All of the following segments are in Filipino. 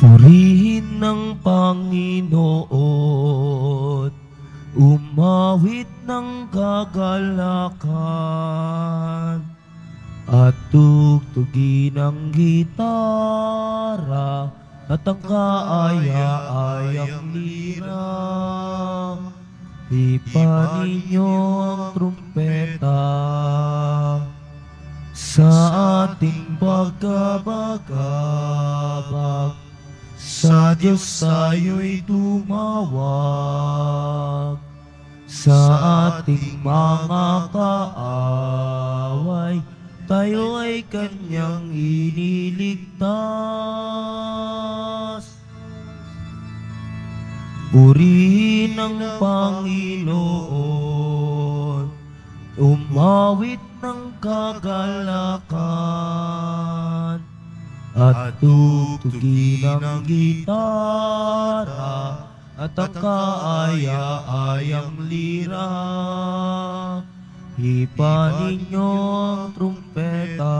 Purihin ng Panginoon, umawit ng kagalakan, at tugtugin ang gitara at ang kaaya-ayang lira. Pipa ninyo ang trumpeta sa ating pagkabagabag sa Diyos tayo'y tumawag sa ating mga kaaway, tayo ay kanyang iniligtas. Purihin ang Panginoon, umawit ng kagalakan, at tugtugin ng gitara at ang kaaya-ayang lira. Hipa ninyo ang trumpeta.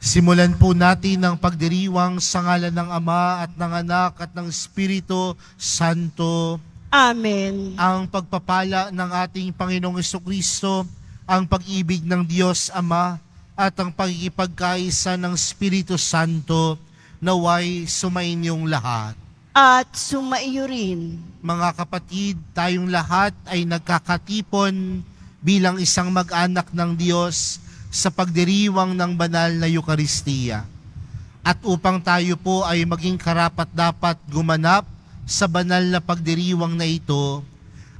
Simulan po natin ang pagdiriwang sa ngalan ng Ama at ng Anak at ng Espiritu Santo. Amen. Ang pagpapala ng ating Panginoong Kristo ang pag-ibig ng Diyos Ama at ang pagkikipagkaisa ng Espiritu Santo naway sumainyong lahat. At sumaiyo rin. Mga kapatid, tayong lahat ay nagkakatipon bilang isang mag-anak ng Diyos sa pagdiriwang ng banal na Eukaristiya. At upang tayo po ay maging karapat dapat gumanap sa banal na pagdiriwang na ito,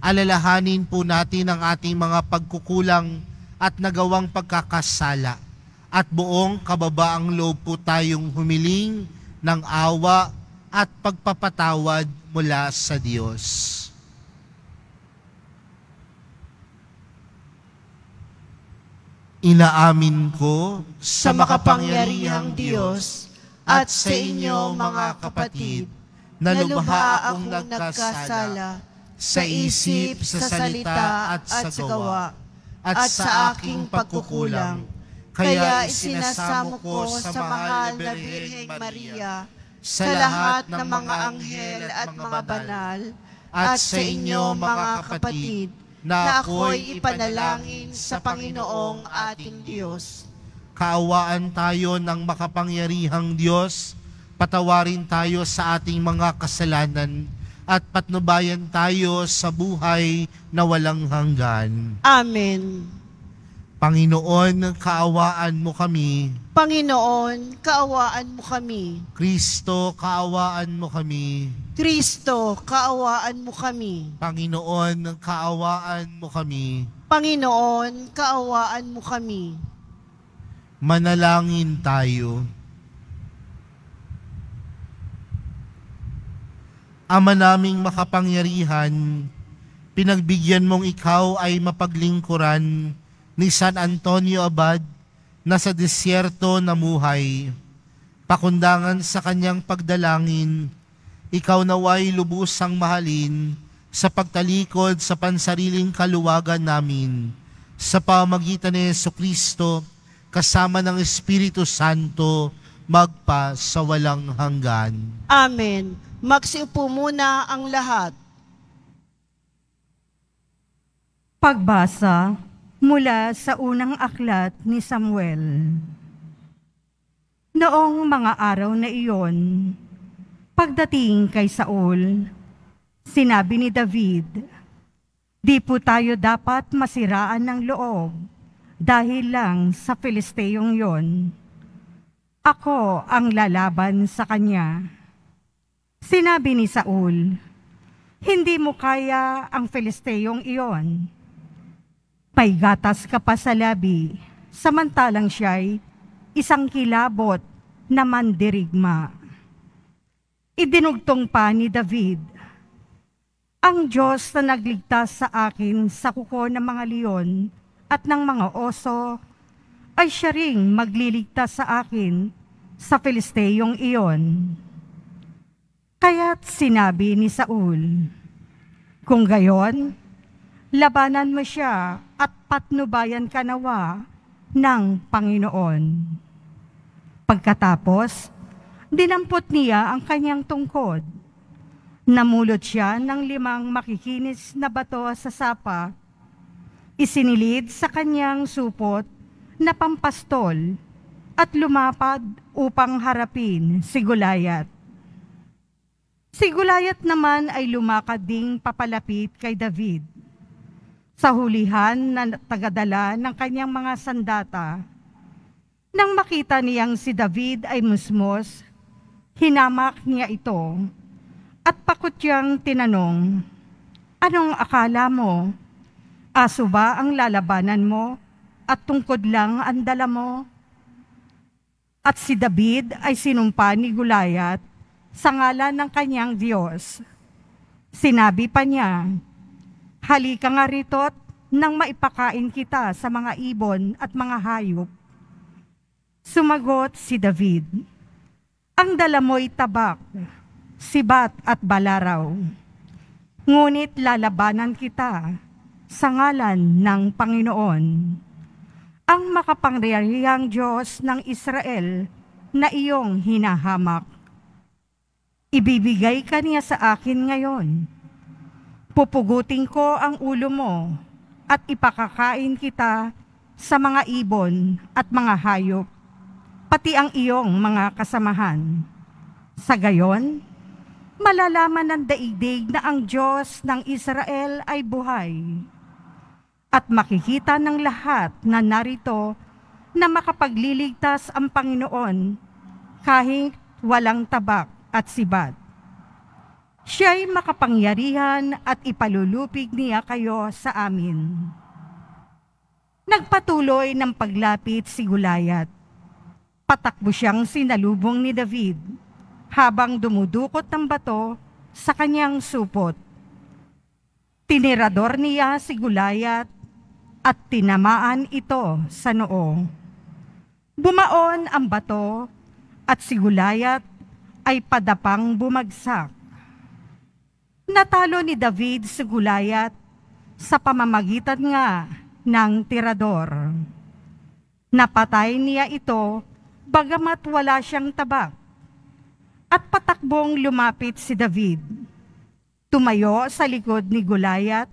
alalahanin po natin ang ating mga pagkukulang at nagawang pagkakasala at buong kababaang loob po tayong humiling ng awa at pagpapatawad mula sa Diyos. Inaamin ko sa makapangyarihang Diyos at sa inyo mga kapatid na lubha akong nagkasala sa isip, sa salita at sa gawa, at sa aking pagkukulang. Kaya isinasamo ko sa mahal na Birheng Maria, sa lahat ng mga anghel at mga banal, at sa inyo mga kapatid, na ako'y ipanalangin sa Panginoong ating Diyos. Kaawaan tayo ng makapangyarihang Diyos, patawarin tayo sa ating mga kasalanan, at patnubayan tayo sa buhay na walang hanggan. Amen. Panginoon, kaawaan mo kami. Panginoon, kaawaan mo kami. Kristo, kaawaan mo kami. Kristo, kaawaan mo kami. Panginoon, kaawaan mo kami. Panginoon, kaawaan mo kami. Manalangin tayo. Ama naming makapangyarihan, pinagbigyan mong ikaw ay mapaglingkuran ni San Antonio Abad na sa disyerto na muhay. Pakundangan sa kanyang pagdalangin, ikaw naway lubusang mahalin sa pagtalikod sa pansariling kaluwagan namin sa pamagitan ni Yeso Kristo kasama ng Espiritu Santo magpa sa walang hanggan. Amen. Magsiupo muna ang lahat. Pagbasa mula sa unang aklat ni Samuel. Noong mga araw na iyon, pagdating kay Saul, sinabi ni David, Di po tayo dapat masiraan ng loob dahil lang sa Filisteyong yon. Ako ang lalaban sa kanya. Sinabi ni Saul, Hindi mo kaya ang Filisteyong iyon. Paigatas ka pa sa labi, samantalang siya'y isang kilabot na mandirigma. Idinugtong pa ni David, Ang Diyos na nagligtas sa akin sa kuko ng mga leon at ng mga oso, ay siya ring magliligtas sa akin sa Filisteyong iyon. Kaya't sinabi ni Saul, Kung gayon, labanan mo siya at patnubayan ka nawa ng Panginoon. Pagkatapos, dinampot niya ang kanyang tungkod. Namulot siya ng limang makikinis na bato sa sapa, isinilid sa kanyang supot na pampastol at lumapad upang harapin si Gulayat Si Gulayat naman ay lumakad ding papalapit kay David. Sa hulihan na tagadala ng kanyang mga sandata, nang makita niyang si David ay musmos, hinamak niya ito at pakutyang tinanong, Anong akala mo? Aso ba ang lalabanan mo at tungkod lang ang dala mo? At si David ay sinumpa ni Gulayat sa ngalan ng kanyang Diyos. Sinabi pa niya, Halika nga rito at nang maipakain kita sa mga ibon at mga hayop. Sumagot si David, Ang dalamoy tabak, sibat at balaraw. Ngunit lalabanan kita sa ngalan ng Panginoon. Ang makapangyarihang Diyos ng Israel na iyong hinahamak. Ibibigay ka niya sa akin ngayon. Pupugutin ko ang ulo mo at ipakakain kita sa mga ibon at mga hayop, pati ang iyong mga kasamahan. Sa gayon, malalaman ng daigdig na ang Diyos ng Israel ay buhay at makikita ng lahat na narito na makapagliligtas ang Panginoon kahit walang tabak at Sibad. Siya'y makapangyarihan at ipalulupig niya kayo sa amin. Nagpatuloy ng paglapit si Gulayat. Patakbo siyang sinalubong ni David habang dumudukot ng bato sa kanyang supot. Tinirador niya si Gulayat at tinamaan ito sa noo. Bumaon ang bato at si Gulayat ay padapang bumagsak. Natalo ni David si Gulayat sa pamamagitan nga ng tirador. Napatay niya ito bagamat wala siyang tabak. At patakbong lumapit si David. Tumayo sa likod ni Gulayat.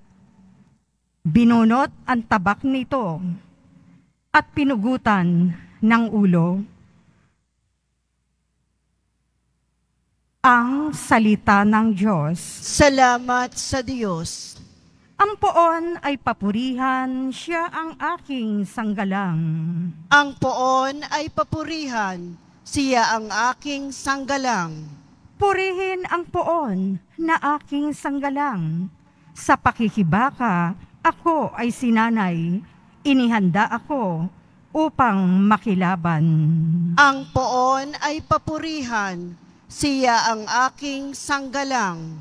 Binunot ang tabak nito at pinugutan ng ulo. ang salita ng Diyos. Salamat sa Diyos. Ang poon ay papurihan, siya ang aking sanggalang. Ang poon ay papurihan, siya ang aking sanggalang. Purihin ang poon na aking sanggalang. Sa pakikibaka, ako ay sinanay. Inihanda ako upang makilaban. Ang poon ay papurihan, siya ang aking sanggalang.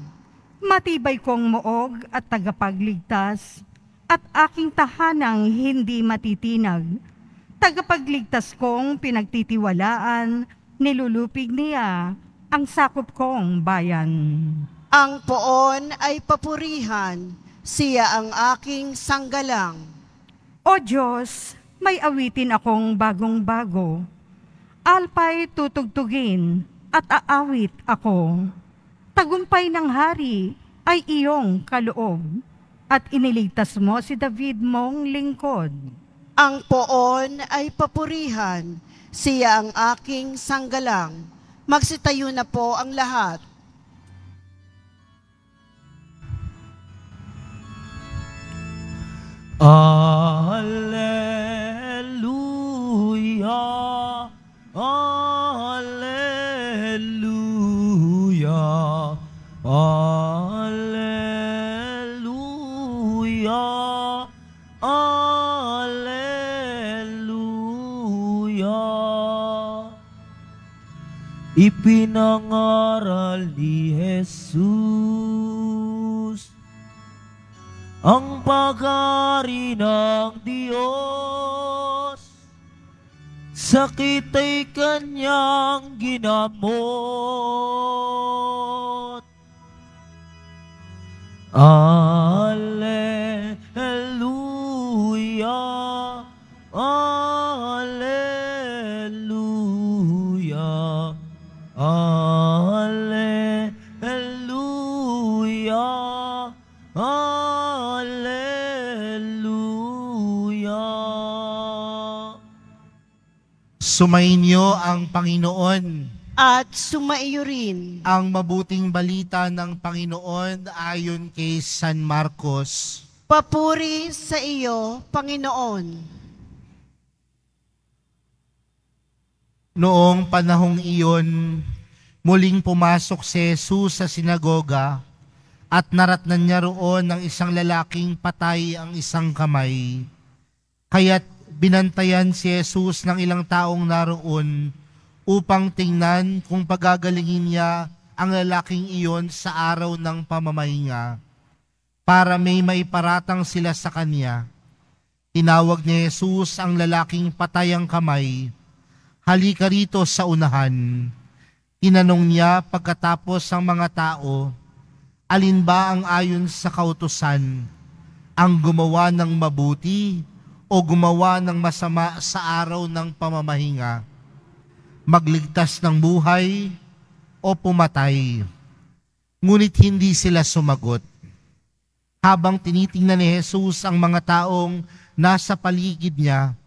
Matibay kong muog at tagapagligtas, at aking tahanang hindi matitinag. Tagapagligtas kong pinagtitiwalaan, nilulupig niya ang sakop kong bayan. Ang poon ay papurihan, siya ang aking sanggalang. O Diyos, may awitin akong bagong-bago. Alpay tutugtugin at aawit ako. Tagumpay ng hari ay iyong kaloob at iniligtas mo si David mong lingkod. Ang poon ay papurihan, siya ang aking sanggalang. Magsitayo na po ang lahat. Allah. ang Panginoon. At sumaiyo rin ang mabuting balita ng Panginoon ayon kay San Marcos. Papuri sa iyo, Panginoon. Noong panahong iyon, muling pumasok si Jesus sa sinagoga at naratnan niya roon ng isang lalaking patay ang isang kamay. Kaya't binantayan si Jesus ng ilang taong naroon upang tingnan kung pagagalingin niya ang lalaking iyon sa araw ng pamamahinga para may maiparatang sila sa kanya. Tinawag ni Jesus ang lalaking patay ang kamay. Halika rito sa unahan. Tinanong niya pagkatapos ang mga tao, alin ba ang ayon sa kautusan? Ang gumawa ng mabuti o gumawa ng masama sa araw ng pamamahinga, magligtas ng buhay o pumatay. Ngunit hindi sila sumagot. Habang tinitingnan ni Jesus ang mga taong nasa paligid niya,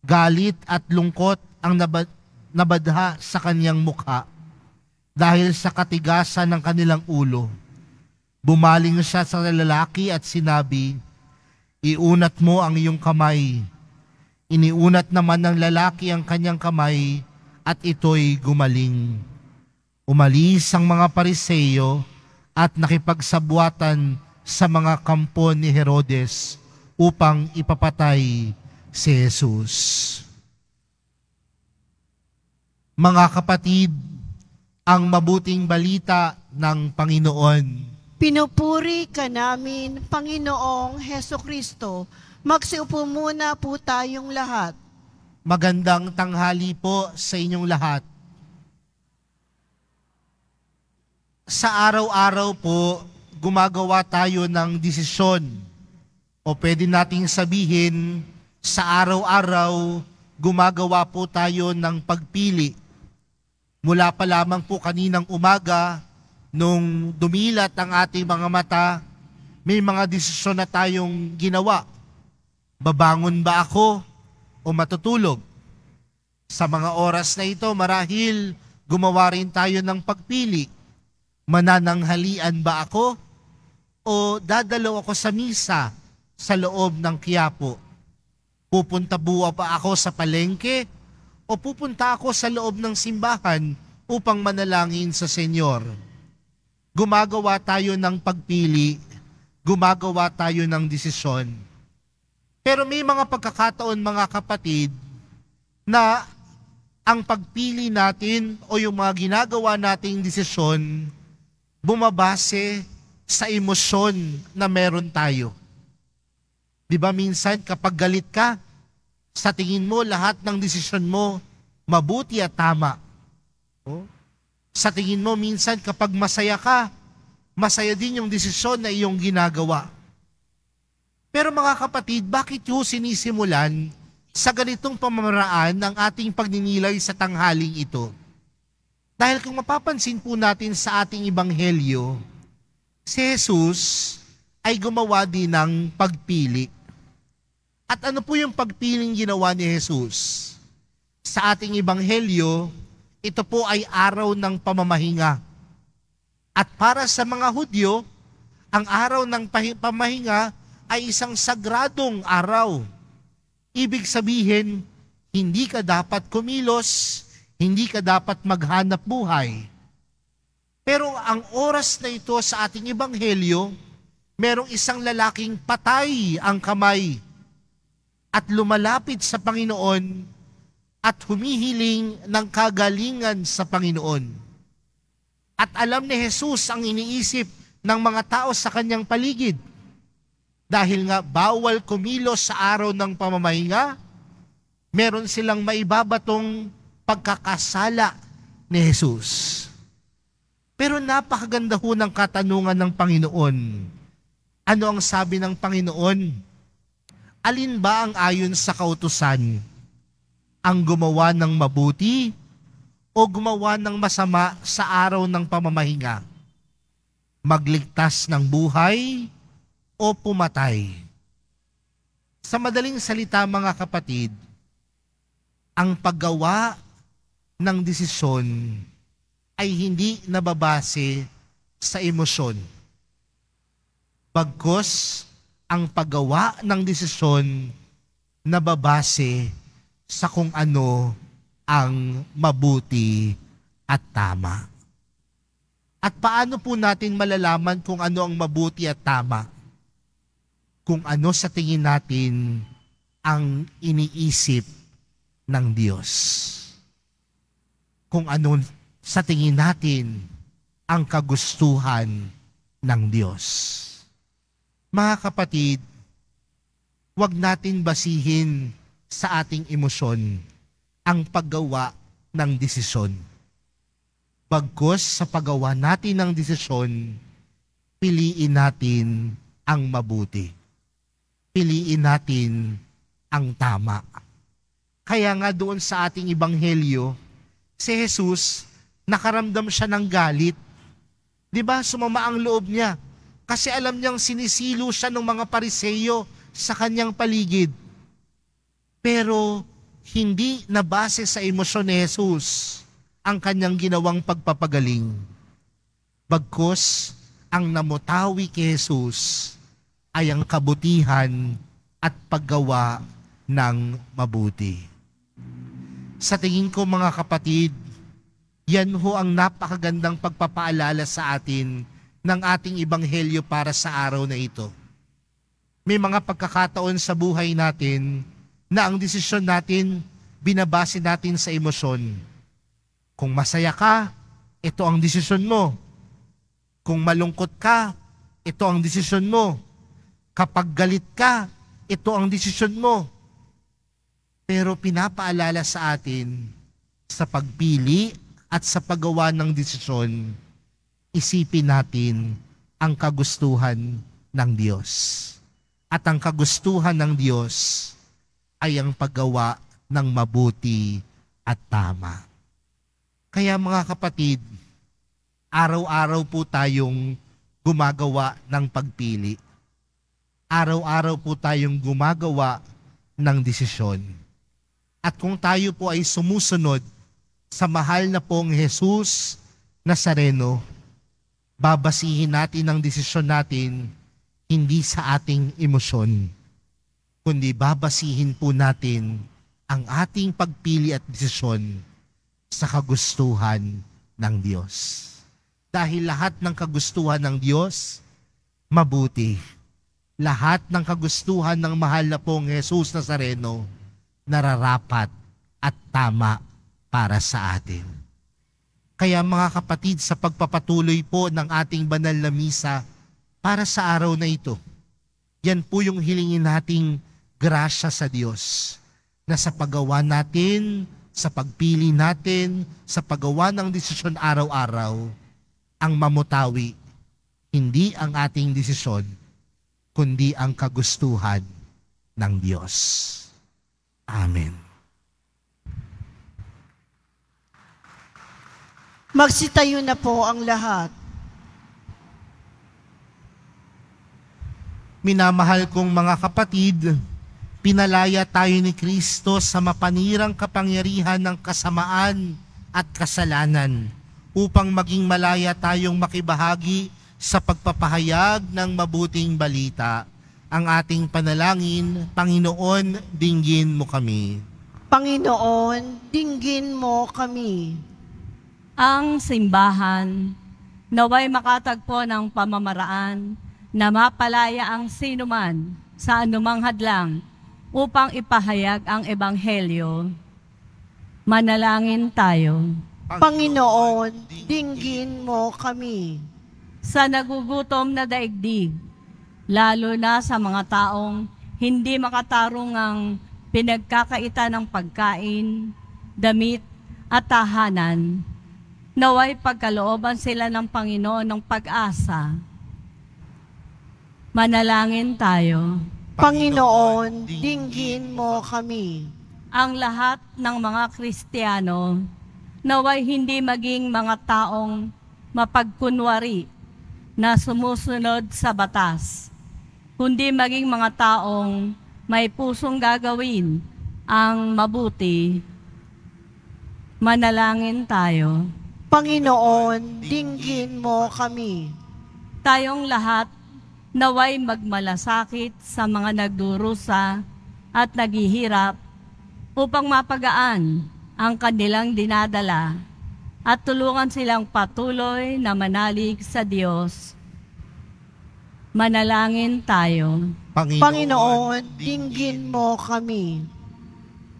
galit at lungkot ang nabadha sa kanyang mukha dahil sa katigasan ng kanilang ulo. Bumaling siya sa lalaki at sinabi, Iunat mo ang iyong kamay. Iniunat naman ng lalaki ang kanyang kamay at ito'y gumaling. Umalis ang mga pariseyo at nakipagsabuatan sa mga kampo ni Herodes upang ipapatay si Jesus. Mga kapatid, ang mabuting balita ng Panginoon Pinupuri ka namin, Panginoong Heso Kristo. Magsiupo muna po tayong lahat. Magandang tanghali po sa inyong lahat. Sa araw-araw po, gumagawa tayo ng desisyon o pwede nating sabihin sa araw-araw gumagawa po tayo ng pagpili. Mula pa lamang po kaninang umaga, nung dumilat ang ating mga mata, may mga desisyon na tayong ginawa. Babangon ba ako o matutulog? Sa mga oras na ito, marahil gumawa rin tayo ng pagpili. Manananghalian ba ako o dadalo ako sa misa sa loob ng Quiapo? Pupunta buwa pa ako sa palengke o pupunta ako sa loob ng simbahan upang manalangin sa Senyor? gumagawa tayo ng pagpili, gumagawa tayo ng desisyon. Pero may mga pagkakataon, mga kapatid, na ang pagpili natin o yung mga ginagawa nating desisyon bumabase sa emosyon na meron tayo. Di ba minsan kapag galit ka, sa tingin mo lahat ng desisyon mo mabuti at tama. Oh? Sa tingin mo, minsan kapag masaya ka, masaya din yung desisyon na iyong ginagawa. Pero mga kapatid, bakit yung sinisimulan sa ganitong pamamaraan ng ating pagninilay sa tanghaling ito? Dahil kung mapapansin po natin sa ating ibanghelyo, si Jesus ay gumawa din ng pagpili. At ano po yung pagpiling ginawa ni Jesus? Sa ating ibanghelyo, ito po ay araw ng pamamahinga. At para sa mga Hudyo, ang araw ng pamahinga ay isang sagradong araw. Ibig sabihin, hindi ka dapat kumilos, hindi ka dapat maghanap buhay. Pero ang oras na ito sa ating ebanghelyo, merong isang lalaking patay ang kamay at lumalapit sa Panginoon at humihiling ng kagalingan sa Panginoon. At alam ni Jesus ang iniisip ng mga tao sa kanyang paligid. Dahil nga bawal kumilos sa araw ng pamamahinga, meron silang maibabatong pagkakasala ni Jesus. Pero napakaganda ho ng katanungan ng Panginoon. Ano ang sabi ng Panginoon? Alin ba ang ayon sa kautusan? ang gumawa ng mabuti o gumawa ng masama sa araw ng pamamahinga? Magligtas ng buhay o pumatay? Sa madaling salita mga kapatid, ang paggawa ng desisyon ay hindi nababase sa emosyon. Bagkos, ang paggawa ng desisyon nababase sa kung ano ang mabuti at tama. At paano po natin malalaman kung ano ang mabuti at tama? Kung ano sa tingin natin ang iniisip ng Diyos. Kung ano sa tingin natin ang kagustuhan ng Diyos. Mga kapatid, huwag natin basihin sa ating emosyon ang paggawa ng desisyon. Bagkus sa paggawa natin ng desisyon, piliin natin ang mabuti. Piliin natin ang tama. Kaya nga doon sa ating ibanghelyo, si Jesus, nakaramdam siya ng galit. Di ba? Sumama ang loob niya. Kasi alam niyang sinisilo siya ng mga pariseyo sa kanyang paligid pero hindi na base sa emosyon ni Jesus ang kanyang ginawang pagpapagaling. Bagkos, ang namutawi kay Jesus ay ang kabutihan at paggawa ng mabuti. Sa tingin ko mga kapatid, yan ho ang napakagandang pagpapaalala sa atin ng ating ibanghelyo para sa araw na ito. May mga pagkakataon sa buhay natin na ang desisyon natin, binabase natin sa emosyon. Kung masaya ka, ito ang desisyon mo. Kung malungkot ka, ito ang desisyon mo. Kapag galit ka, ito ang desisyon mo. Pero pinapaalala sa atin, sa pagpili at sa paggawa ng desisyon, isipin natin ang kagustuhan ng Diyos. At ang kagustuhan ng Diyos ay ang paggawa ng mabuti at tama. Kaya mga kapatid, araw-araw po tayong gumagawa ng pagpili. Araw-araw po tayong gumagawa ng desisyon. At kung tayo po ay sumusunod sa mahal na pong Jesus Nazareno, babasihin natin ang desisyon natin hindi sa ating emosyon kundi babasihin po natin ang ating pagpili at desisyon sa kagustuhan ng Diyos. Dahil lahat ng kagustuhan ng Diyos, mabuti. Lahat ng kagustuhan ng mahal na pong Jesus Nazareno, nararapat at tama para sa atin. Kaya mga kapatid, sa pagpapatuloy po ng ating banal na misa para sa araw na ito, yan po yung hilingin nating grasya sa Diyos na sa paggawa natin, sa pagpili natin, sa paggawa ng desisyon araw-araw, ang mamutawi, hindi ang ating desisyon, kundi ang kagustuhan ng Diyos. Amen. Magsitayo na po ang lahat. Minamahal kong mga kapatid, Pinalaya tayo ni Kristo sa mapanirang kapangyarihan ng kasamaan at kasalanan upang maging malaya tayong makibahagi sa pagpapahayag ng mabuting balita. Ang ating panalangin, Panginoon, dinggin mo kami. Panginoon, dinggin mo kami. Ang simbahan, naway makatagpo ng pamamaraan na mapalaya ang sinuman sa anumang hadlang upang ipahayag ang Ebanghelyo. Manalangin tayo. Panginoon, dinggin mo kami sa nagugutom na daigdig, lalo na sa mga taong hindi makatarong ang pinagkakaita ng pagkain, damit at tahanan. Naway pagkalooban sila ng Panginoon ng pag-asa. Manalangin tayo. Panginoon, dinggin mo kami. Ang lahat ng mga Kristiyano naway hindi maging mga taong mapagkunwari na sumusunod sa batas, kundi maging mga taong may pusong gagawin ang mabuti. Manalangin tayo. Panginoon, dinggin mo kami. Tayong lahat naway magmalasakit sa mga nagdurusa at naghihirap upang mapagaan ang kanilang dinadala at tulungan silang patuloy na manalig sa Diyos. Manalangin tayo. Panginoon, Panginoon dinggin mo kami.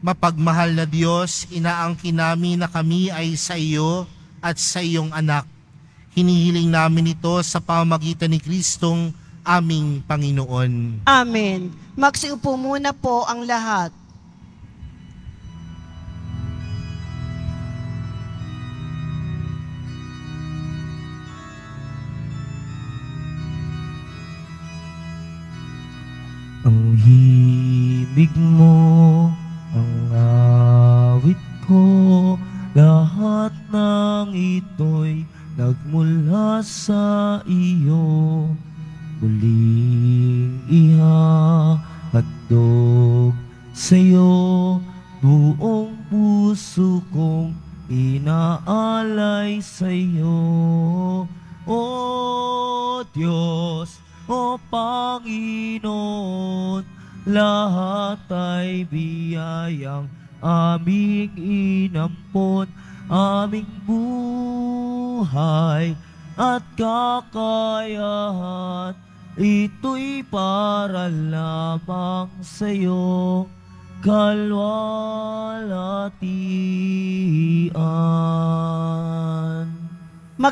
Mapagmahal na Diyos, inaangkin namin na kami ay sa iyo at sa iyong anak. Hinihiling namin ito sa pamagitan ni Kristong aming Panginoon. Amen. Magsiupo muna po ang lahat. Ang hibig mo, ang awit ko.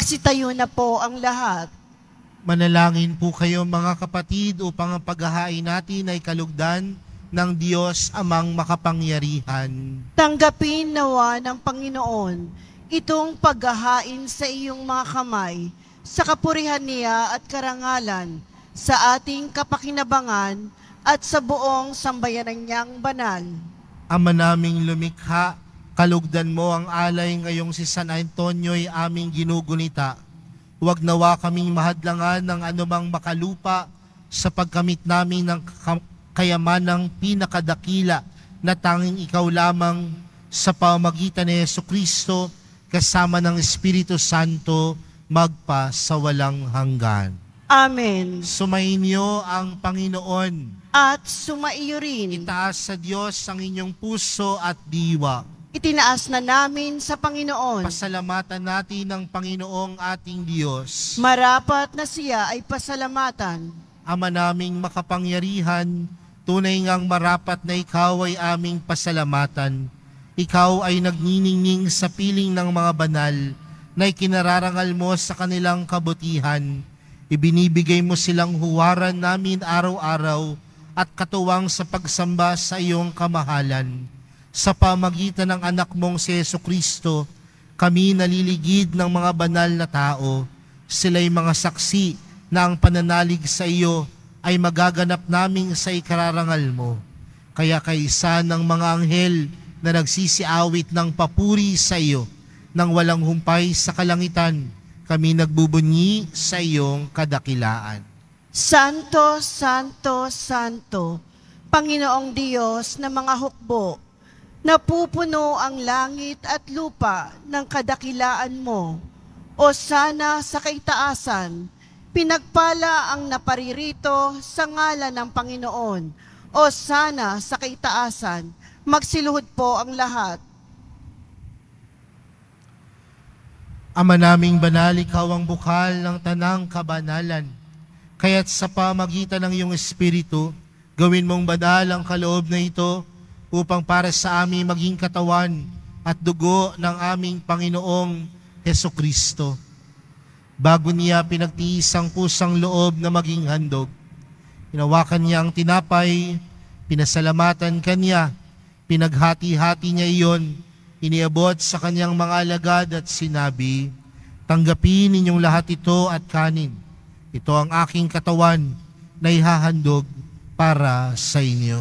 Magsitayo na po ang lahat. Manalangin po kayo mga kapatid upang ang paghahain natin ay kalugdan ng Diyos amang makapangyarihan. Tanggapin nawa ng Panginoon itong paghahain sa iyong mga kamay sa kapurihan niya at karangalan sa ating kapakinabangan at sa buong sambayanan niyang banal. Ama naming lumikha, Kalugdan mo ang alay ngayong si San Antonio'y aming ginugunita. Huwag nawa kaming mahadlangan ng anumang makalupa sa pagkamit namin ng kayamanang pinakadakila na tanging ikaw lamang sa pamagitan ni Yesu Kristo kasama ng Espiritu Santo magpa sa walang hanggan. Amen. Sumainyo ang Panginoon. At sumaiyo rin. Itaas sa Diyos ang inyong puso at diwa itinaas na namin sa Panginoon. Pasalamatan natin ang Panginoong ating Diyos. Marapat na siya ay pasalamatan. Ama naming makapangyarihan, tunay ngang marapat na ikaw ay aming pasalamatan. Ikaw ay nagniningning sa piling ng mga banal na ikinararangal mo sa kanilang kabutihan. Ibinibigay mo silang huwaran namin araw-araw at katuwang sa pagsamba sa iyong kamahalan sa pamagitan ng anak mong si Yeso Kristo, kami naliligid ng mga banal na tao. Sila'y mga saksi na ang pananalig sa iyo ay magaganap naming sa ikararangal mo. Kaya kaisa ng mga anghel na nagsisiawit ng papuri sa iyo, nang walang humpay sa kalangitan, kami nagbubunyi sa iyong kadakilaan. Santo, Santo, Santo, Panginoong Diyos na mga hukbo, Napupuno ang langit at lupa ng kadakilaan mo. O sana sa kaitaasan, pinagpala ang naparirito sa ngalan ng Panginoon. O sana sa kaitaasan, magsiluhod po ang lahat. Ama naming banal, ikaw ang bukal ng tanang kabanalan. Kaya't sa pamagitan ng iyong Espiritu, gawin mong banal ang kaloob na ito upang para sa amin maging katawan at dugo ng aming Panginoong Heso Kristo. Bago niya pinagtiis ang kusang loob na maging handog, inawakan niya ang tinapay, pinasalamatan kanya, pinaghati-hati niya iyon, iniabot sa kanyang mga alagad at sinabi, Tanggapin ninyong lahat ito at kanin. Ito ang aking katawan na ihahandog para sa inyo.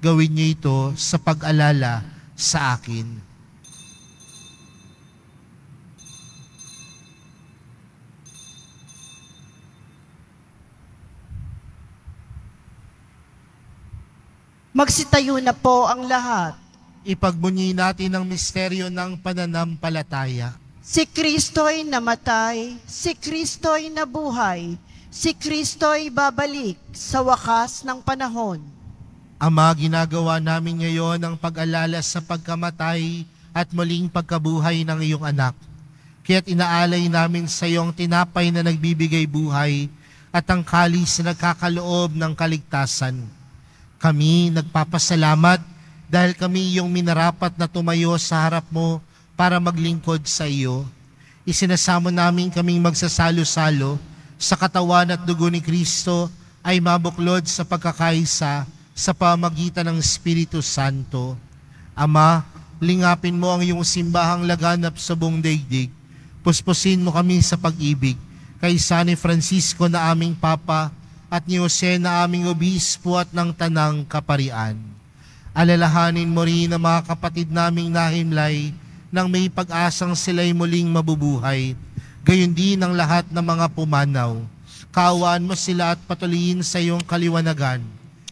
gawin niya ito sa pag-alala sa akin. Magsitayo na po ang lahat. Ipagbunyi natin ang misteryo ng pananampalataya. Si Kristo'y namatay, si Kristo'y nabuhay, si Kristo'y babalik sa wakas ng panahon. Ama, ginagawa namin ngayon ang pag-alala sa pagkamatay at muling pagkabuhay ng iyong anak. Kaya't inaalay namin sa iyong tinapay na nagbibigay buhay at ang kalis na nagkakaloob ng kaligtasan. Kami nagpapasalamat dahil kami iyong minarapat na tumayo sa harap mo para maglingkod sa iyo. Isinasamo namin kaming magsasalo-salo sa katawan at dugo ni Kristo ay mabuklod sa pagkakaisa sa pamagitan ng Espiritu Santo. Ama, lingapin mo ang iyong simbahang laganap sa buong daigdig. Puspusin mo kami sa pag-ibig kay San Francisco na aming Papa at ni Jose na aming Obispo at ng Tanang Kaparian. Alalahanin mo rin ang mga kapatid naming nahimlay nang may pag-asang sila'y muling mabubuhay. Gayon din ang lahat ng mga pumanaw. Kaawaan mo sila at patuloyin sa iyong kaliwanagan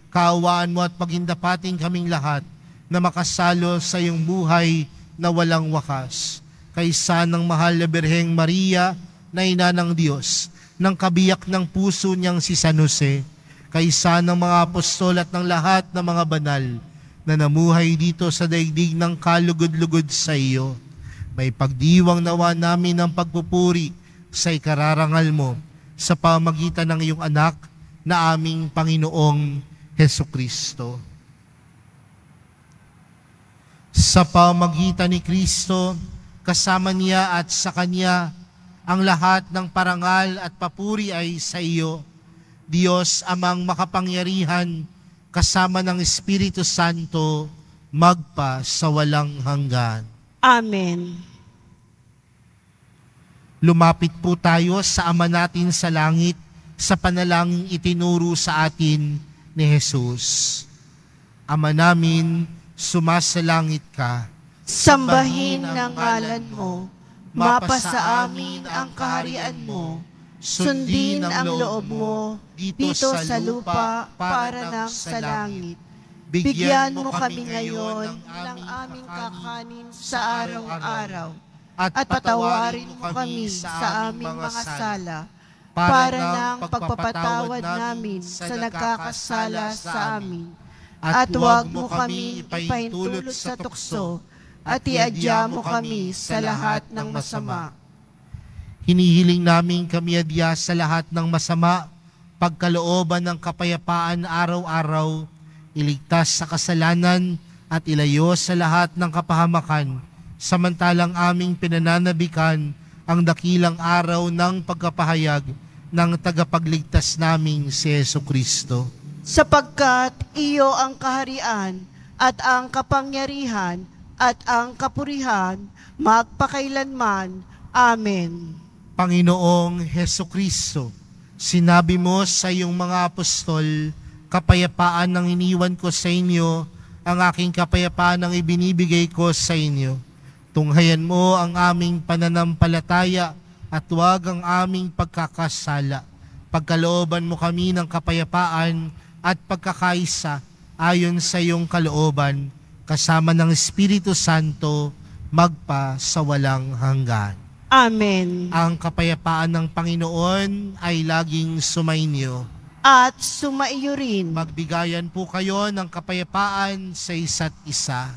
Kaawaan mo at paghindapating kaming lahat na makasalo sa iyong buhay na walang wakas. Kaysa ng mahal na Birheng Maria na ina ng Diyos, ng kabiyak ng puso niyang si San Jose, kaysa ng mga apostol at ng lahat ng mga banal na namuhay dito sa daigdig ng kalugod-lugod sa iyo. May pagdiwang nawa namin ng pagpupuri sa ikararangal mo sa pamagitan ng iyong anak na aming Panginoong Heso Kristo. Sa pamagitan ni Kristo, kasama niya at sa Kanya, ang lahat ng parangal at papuri ay sa iyo, Diyos amang makapangyarihan, kasama ng Espiritu Santo, magpa sa walang hanggan. Amen. Lumapit po tayo sa Ama natin sa langit sa panalangin itinuro sa atin ni Jesus. Ama namin, sumasalangit ka. Sambahin ang ngalan mo. Mapasa amin ang kaharian mo. Sundin ang loob mo dito sa lupa para nang sa langit. Bigyan mo kami ngayon ng aming kakanin sa araw-araw at patawarin mo kami sa aming mga sala para, para ng pagpapatawad namin sa nagkakasala sa amin. At huwag mo kami ipaintulot sa tukso at iadya mo kami sa lahat ng masama. Hinihiling namin kami adya sa lahat ng masama, pagkalooban ng kapayapaan araw-araw, iligtas sa kasalanan at ilayo sa lahat ng kapahamakan, samantalang aming pinananabikan ang dakilang araw ng pagkapahayag ng tagapagligtas naming si Yeso Kristo. Sapagkat iyo ang kaharian at ang kapangyarihan at ang kapurihan magpakailanman. Amen. Panginoong Heso Kristo, sinabi mo sa iyong mga apostol, kapayapaan ang iniwan ko sa inyo, ang aking kapayapaan ang ibinibigay ko sa inyo. Tunghayan mo ang aming pananampalataya at huwag ang aming pagkakasala. Pagkalooban mo kami ng kapayapaan at pagkakaisa ayon sa iyong kalooban, kasama ng Espiritu Santo, magpa sa walang hanggan. Amen. Ang kapayapaan ng Panginoon ay laging sumainyo. At sumaiyo rin. Magbigayan po kayo ng kapayapaan sa isa't isa.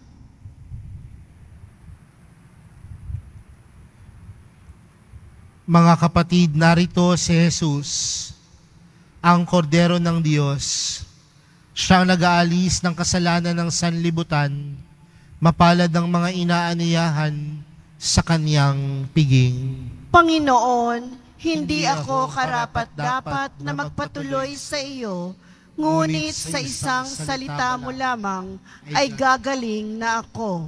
Mga kapatid, narito si Jesus, ang kordero ng Diyos. Siya ang nag-aalis ng kasalanan ng sanlibutan, mapalad ng mga inaaniyahan sa kaniyang piging. Panginoon, hindi, hindi ako karapat-dapat na magpatuloy sa iyo, ngunit sa isang salita mo lamang ay gagaling na ako.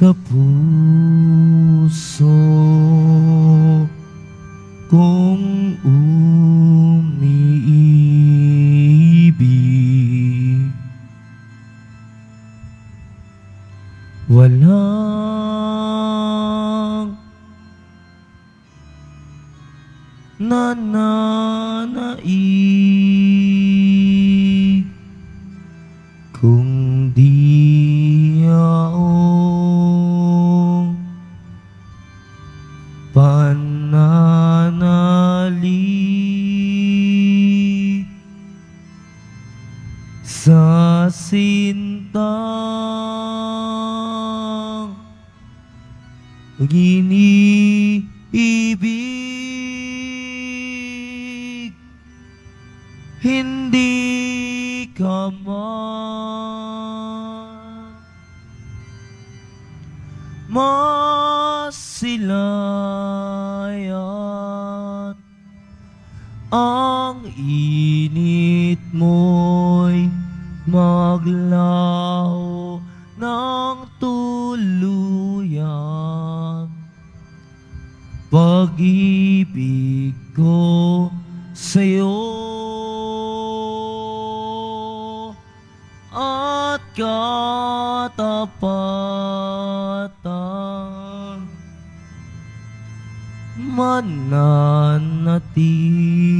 sa puso masilayan ang init mo'y maglaho ng tuluyan pag-ibig mananatili.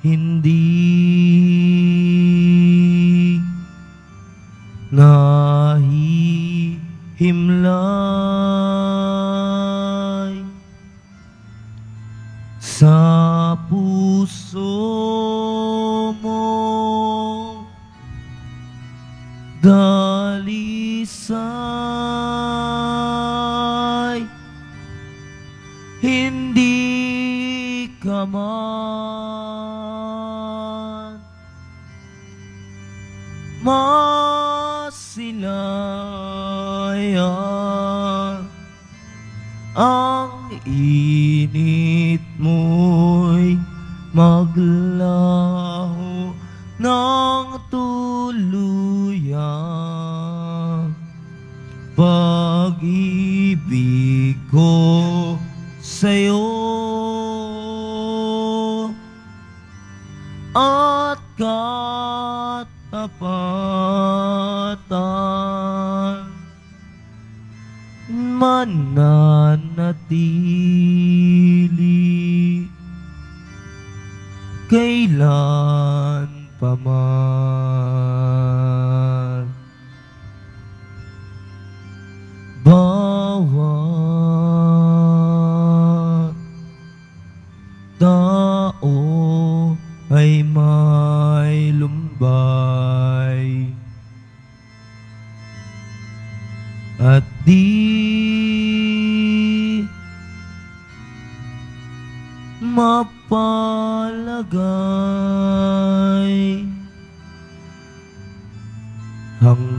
Hindi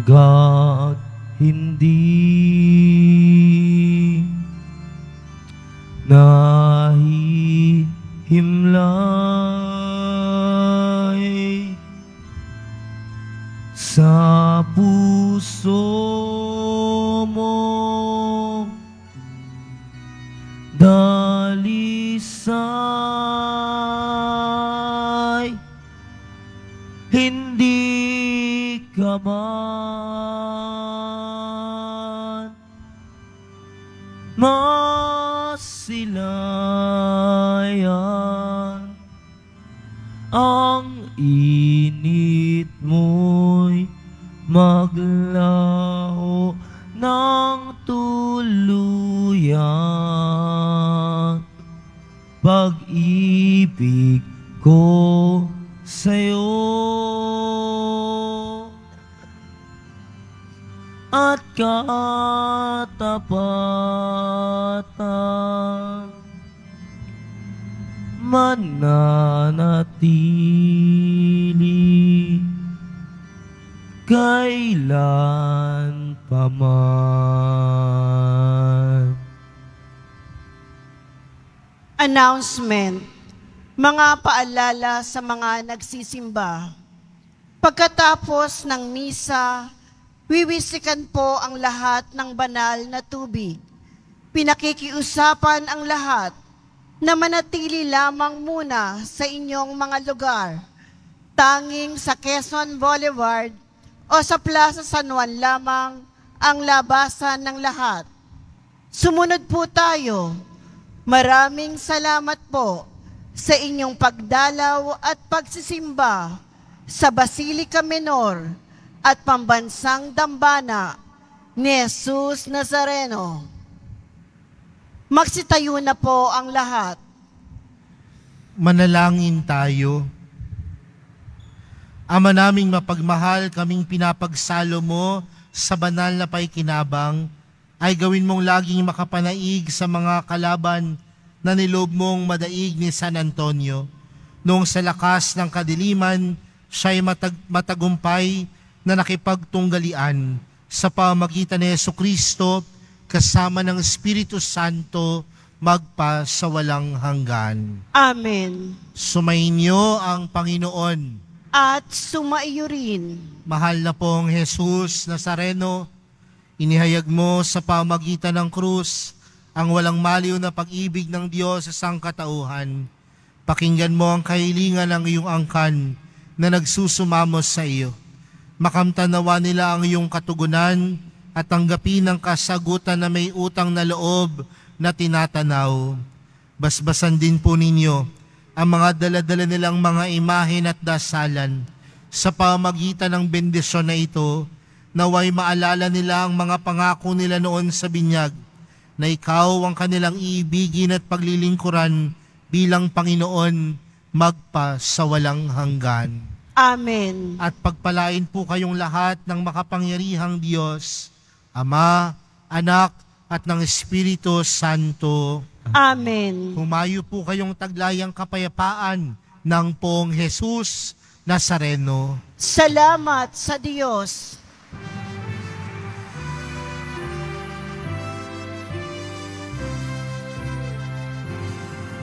glow announcement, mga paalala sa mga nagsisimba. Pagkatapos ng misa, wiwisikan po ang lahat ng banal na tubig. Pinakikiusapan ang lahat na manatili lamang muna sa inyong mga lugar, tanging sa Quezon Boulevard o sa Plaza San Juan lamang ang labasan ng lahat. Sumunod po tayo Maraming salamat po sa inyong pagdalaw at pagsisimba sa Basilica Menor at Pambansang Dambana ni Jesus Nazareno. Magsitayo na po ang lahat. Manalangin tayo. Ama naming mapagmahal, kaming pinapagsalo mo sa banal na paikinabang, ay gawin mong laging makapanaig sa mga kalaban na nilob mong madaig ni San Antonio. Noong sa lakas ng kadiliman, siya'y matag- matagumpay na nakipagtunggalian sa pamagitan ni Yesu Kristo kasama ng Espiritu Santo magpa sa walang hanggan. Amen. Sumainyo ang Panginoon. At sumaiyo rin. Mahal na pong Jesus Nazareno, Inihayag mo sa pamagitan ng krus ang walang maliw na pag-ibig ng Diyos sa sangkatauhan. Pakinggan mo ang kahilingan ng iyong angkan na nagsusumamos sa iyo. Makamtanawa nila ang iyong katugunan at tanggapin ang kasagutan na may utang na loob na tinatanaw. Basbasan din po ninyo ang mga daladala nilang mga imahin at dasalan sa pamagitan ng bendisyon na ito Naway maalala nila ang mga pangako nila noon sa binyag na ikaw ang kanilang iibigin at paglilingkuran bilang Panginoon magpa sa walang hanggan. Amen. At pagpalain po kayong lahat ng makapangyarihang Diyos, Ama, Anak, at ng Espiritu Santo. Amen. Humayo po kayong taglayang kapayapaan ng poong Jesus Nazareno. Salamat sa Diyos.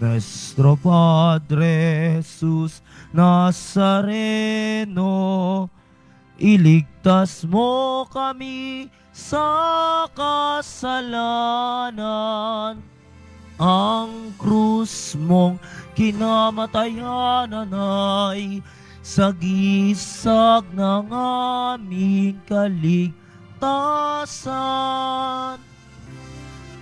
Nuestro Padre Jesus Nazareno, iligtas mo kami sa kasalanan. Ang krus mong kinamatayanan ay sagisag ng aming kaligtasan